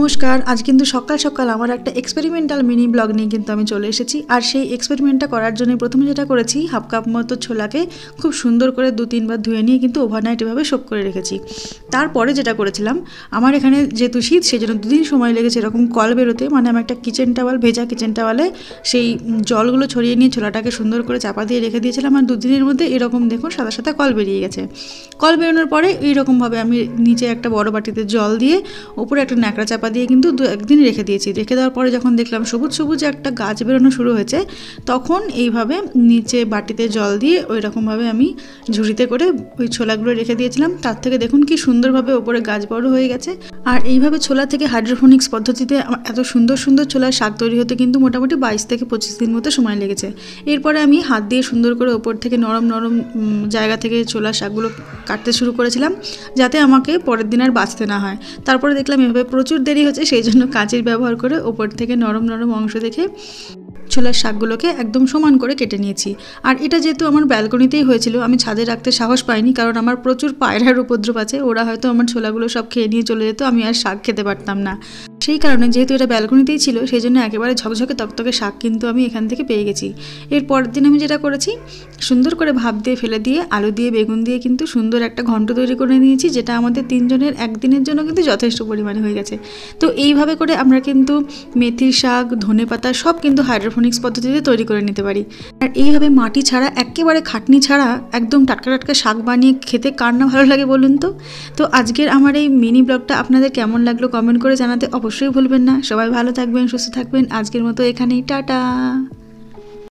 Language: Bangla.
নমস্কার আজ কিন্তু সকাল সকাল আমার একটা এক্সপেরিমেন্টাল মিনি ব্লগ নিয়ে কিন্তু আমি চলে এসেছি আর সেই এক্সপেরিমেন্টটা করার জন্য প্রথমে যেটা করেছি হাফ কাপ মতো ছোলাকে খুব সুন্দর করে দু তিনবার ধুয়ে নিয়ে কিন্তু ওভারনাইট এভাবে শোক করে রেখেছি তারপরে যেটা করেছিলাম আমার এখানে যেহেতু শীত সেই জন্য দুদিন সময় লেগেছে এরকম কল বেরোতে মানে আমি একটা কিচেন টাওয়াল ভেজা কিচেন টাওয়ালে সেই জলগুলো ছড়িয়ে নিয়ে ছোলাটাকে সুন্দর করে চাপা দিয়ে রেখে দিয়েছিলাম আর দুদিনের মধ্যে এরকম দেখুন সাদা সাদা কল বেরিয়ে গেছে কল বেরোনোর পরে এইরকমভাবে আমি নিচে একটা বড় বাটিতে জল দিয়ে ওপরে একটা ন্যাকড়া চাপা দিয়ে কিন্তু দু একদিনই রেখে দিয়েছি রেখে দেওয়ার পরে যখন দেখলাম সবুজ সবুজ একটা গাছ বেরোনো শুরু হয়েছে তখন এইভাবে নিচে বাটিতে জল দিয়ে ওই রকমভাবে আমি ঝুড়িতে করে ওই ছোলাগুলো রেখে দিয়েছিলাম তার থেকে দেখুন কি সুন্দরভাবে ওপরে গাছ বড় হয়ে গেছে আর এইভাবে ছোলা থেকে হাইড্রোফোনিক্স পদ্ধতিতে এত সুন্দর সুন্দর ছোলার শাক তৈরি হতে কিন্তু মোটামুটি বাইশ থেকে পঁচিশ দিন মতো সময় লেগেছে এরপরে আমি হাত দিয়ে সুন্দর করে ওপর থেকে নরম নরম জায়গা থেকে ছোলার শাকগুলো কাটতে শুরু করেছিলাম যাতে আমাকে পরের দিন আর বাঁচতে না হয় তারপরে দেখলাম এভাবে প্রচুর দেরি তৈরি হচ্ছে সেই জন্য কাঁচির ব্যবহার করে ওপর থেকে নরম নরম অংশ দেখে ছোলার শাকগুলোকে একদম সমান করে কেটে নিয়েছি আর এটা যেহেতু আমার ব্যালকনিতেই হয়েছিল আমি ছাদে রাখতে সাহস পাইনি কারণ আমার প্রচুর পায়রার উপদ্রব আছে ওরা হয়তো আমার ছোলাগুলো সব খেয়ে নিয়ে চলে যেত আমি আর শাক খেতে পারতাম না সেই কারণে যেহেতু এটা ব্যালকনিতেই ছিল সেই জন্য একেবারে ঝকঝকে তকতকে শাক কিন্তু আমি এখান থেকে পেয়ে গেছি এর পরের দিন আমি যেটা করেছি সুন্দর করে ভাব দিয়ে ফেলে দিয়ে আলু দিয়ে বেগুন দিয়ে কিন্তু সুন্দর একটা ঘন্ট তৈরি করে নিয়েছি যেটা আমাদের তিনজনের একদিনের জন্য কিন্তু যথেষ্ট পরিমাণে হয়ে গেছে তো এইভাবে করে আমরা কিন্তু মেথির শাক ধনে পাতা সব কিন্তু হাইড্রোফোনিক্স পদ্ধতিতে তৈরি করে নিতে পারি আর এইভাবে মাটি ছাড়া একেবারে খাটনি ছাড়া একদম টাটকা টাটকা শাক বানিয়ে খেতে কার না ভালো লাগে বলুন তো তো আজকের আমার এই মিনি ব্লগটা আপনাদের কেমন লাগলো কমেন্ট করে জানাতে অবশ্যই অবশ্যই ভুলবেন না সবাই ভালো থাকবেন সুস্থ থাকবেন আজকের মতো এখানেই টাটা